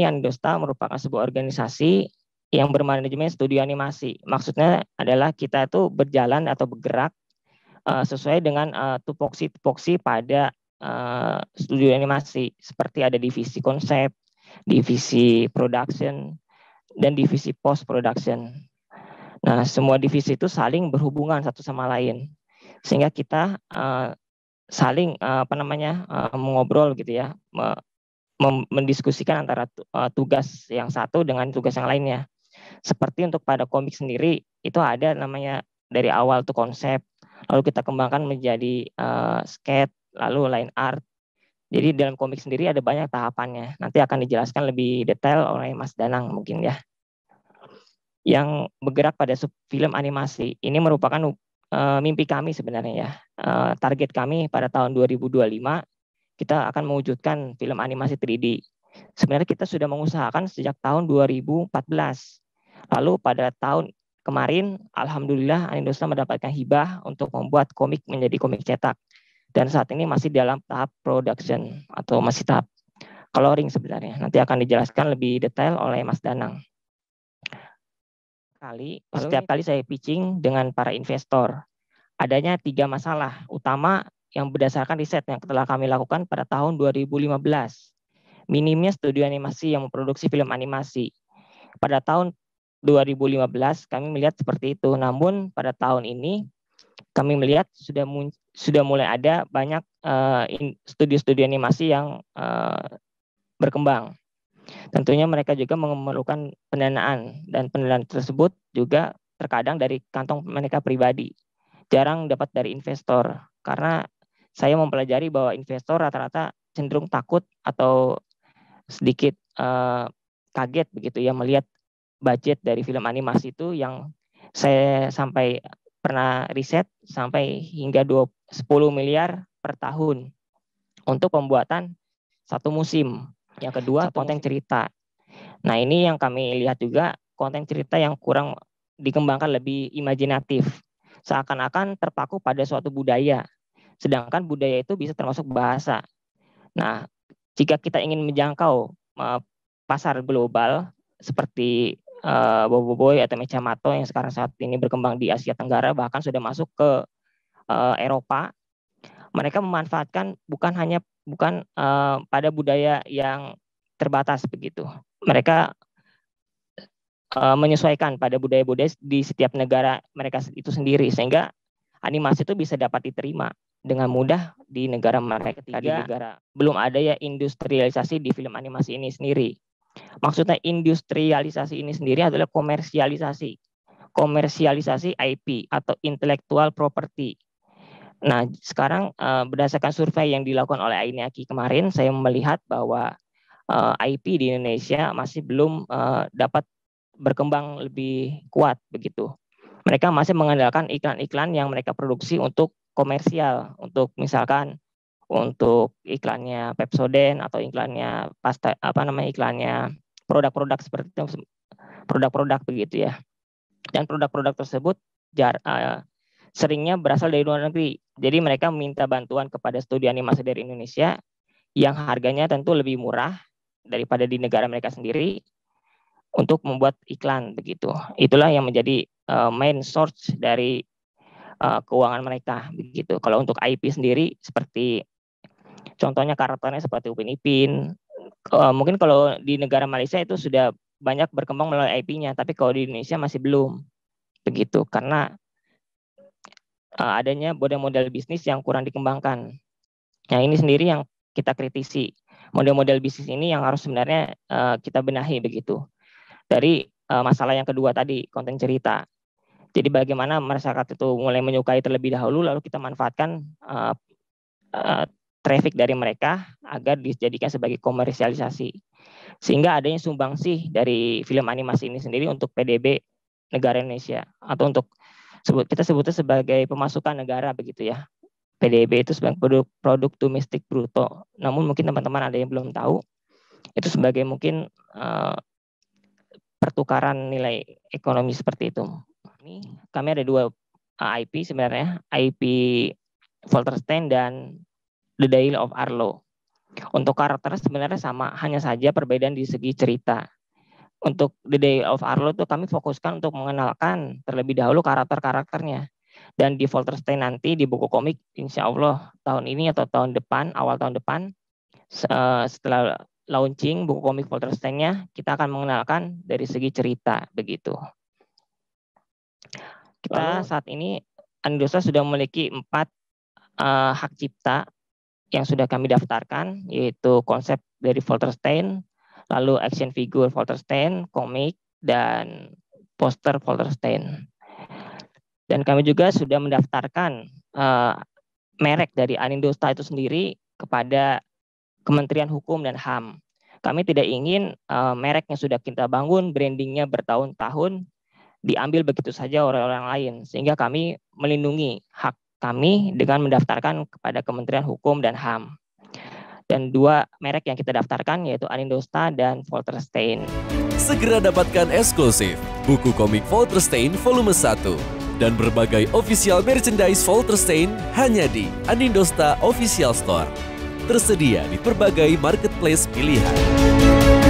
Andosta merupakan sebuah organisasi yang bermanajemen studio animasi. Maksudnya adalah kita itu berjalan atau bergerak uh, sesuai dengan uh, tupoksi-tupoksi pada uh, studio animasi. Seperti ada divisi konsep, divisi production, dan divisi post production. Nah, semua divisi itu saling berhubungan satu sama lain. Sehingga kita uh, saling uh, apa namanya uh, mengobrol gitu ya, mendiskusikan antara eh, tugas yang satu dengan tugas yang lainnya. Seperti untuk pada komik sendiri itu ada namanya dari awal tuh konsep, lalu kita kembangkan menjadi uh, eh, skate, lalu line art. Jadi dalam komik sendiri ada banyak tahapannya. Nanti akan dijelaskan lebih detail oleh Mas Danang mungkin ya. Yang bergerak pada film animasi ini merupakan uh, mimpi kami sebenarnya ya. Uh, target kami pada tahun 2025 kita akan mewujudkan film animasi 3D. Sebenarnya kita sudah mengusahakan sejak tahun 2014. Lalu pada tahun kemarin, Alhamdulillah Anindosa mendapatkan hibah untuk membuat komik menjadi komik cetak. Dan saat ini masih dalam tahap production atau masih tahap coloring sebenarnya. Nanti akan dijelaskan lebih detail oleh Mas Danang. Kali, setiap kali saya pitching dengan para investor, adanya tiga masalah utama yang berdasarkan riset yang telah kami lakukan pada tahun 2015. Minimnya studio animasi yang memproduksi film animasi. Pada tahun 2015 kami melihat seperti itu. Namun pada tahun ini kami melihat sudah sudah mulai ada banyak eh, studio-studio uh, animasi yang uh, berkembang. Tentunya mereka juga memerlukan pendanaan dan pendanaan tersebut juga terkadang dari kantong mereka pribadi. Jarang dapat dari investor karena saya mempelajari bahwa investor rata-rata cenderung takut atau sedikit uh, kaget begitu ya melihat budget dari film animasi itu yang saya sampai pernah riset sampai hingga 10 miliar per tahun untuk pembuatan satu musim. Yang kedua satu konten musim. cerita. Nah ini yang kami lihat juga konten cerita yang kurang dikembangkan lebih imajinatif. Seakan-akan terpaku pada suatu budaya Sedangkan budaya itu bisa termasuk bahasa. Nah, jika kita ingin menjangkau uh, pasar global seperti uh, eh, Boboiboy atau Mato yang sekarang saat ini berkembang di Asia Tenggara bahkan sudah masuk ke uh, Eropa, mereka memanfaatkan bukan hanya bukan uh, pada budaya yang terbatas begitu. Mereka menyesuaikan pada budaya-budaya di setiap negara mereka itu sendiri sehingga animasi itu bisa dapat diterima dengan mudah di negara mereka ketiga di negara belum ada ya industrialisasi di film animasi ini sendiri. Maksudnya industrialisasi ini sendiri adalah komersialisasi. Komersialisasi IP atau intellectual property. Nah, sekarang eh, berdasarkan survei yang dilakukan oleh Ainiaki kemarin, saya melihat bahwa eh, IP di Indonesia masih belum eh, dapat berkembang lebih kuat begitu. Mereka masih mengandalkan iklan-iklan yang mereka produksi untuk komersial untuk misalkan untuk iklannya Pepsodent atau iklannya pasta apa namanya iklannya produk-produk seperti itu produk-produk begitu ya dan produk-produk tersebut jar, uh, seringnya berasal dari luar negeri jadi mereka minta bantuan kepada studi animasi dari Indonesia yang harganya tentu lebih murah daripada di negara mereka sendiri untuk membuat iklan begitu itulah yang menjadi uh, main source dari uh, keuangan mereka begitu. Kalau untuk IP sendiri seperti contohnya karakternya seperti Upin Ipin. Uh, mungkin kalau di negara Malaysia itu sudah banyak berkembang melalui IP-nya, tapi kalau di Indonesia masih belum begitu karena uh, adanya model-model bisnis yang kurang dikembangkan. Nah ini sendiri yang kita kritisi model-model bisnis ini yang harus sebenarnya uh, kita benahi begitu dari masalah yang kedua tadi konten cerita jadi bagaimana masyarakat itu mulai menyukai terlebih dahulu, lalu kita manfaatkan uh, uh, traffic dari mereka agar dijadikan sebagai komersialisasi. Sehingga adanya sumbangsih dari film animasi ini sendiri untuk PDB negara Indonesia atau untuk sebut kita sebutnya sebagai pemasukan negara begitu ya. PDB itu sebagai produk, produk domestik bruto. Namun mungkin teman-teman ada yang belum tahu itu sebagai mungkin uh, pertukaran nilai ekonomi seperti itu kami, kami ada dua uh, IP sebenarnya, IP Volterstein dan The Daily of Arlo. Untuk karakter sebenarnya sama, hanya saja perbedaan di segi cerita. Untuk The Day of Arlo itu kami fokuskan untuk mengenalkan terlebih dahulu karakter-karakternya. Dan di Volterstein nanti di buku komik, insya Allah tahun ini atau tahun depan, awal tahun depan, uh, setelah launching buku komik Volterstein-nya, kita akan mengenalkan dari segi cerita begitu kita Lalu, saat ini Andosa sudah memiliki empat uh, hak cipta yang sudah kami daftarkan, yaitu konsep dari Volterstein, lalu action figure Volterstein, komik, dan poster Volterstein. Dan kami juga sudah mendaftarkan uh, merek dari Anindosta itu sendiri kepada Kementerian Hukum dan HAM. Kami tidak ingin uh, merek yang sudah kita bangun, brandingnya bertahun-tahun, diambil begitu saja oleh orang lain sehingga kami melindungi hak kami dengan mendaftarkan kepada Kementerian Hukum dan HAM. Dan dua merek yang kita daftarkan yaitu Anindosta dan Volterstein. Segera dapatkan eksklusif buku komik Volterstein volume 1 dan berbagai official merchandise Volterstein hanya di Anindosta Official Store. Tersedia di berbagai marketplace pilihan.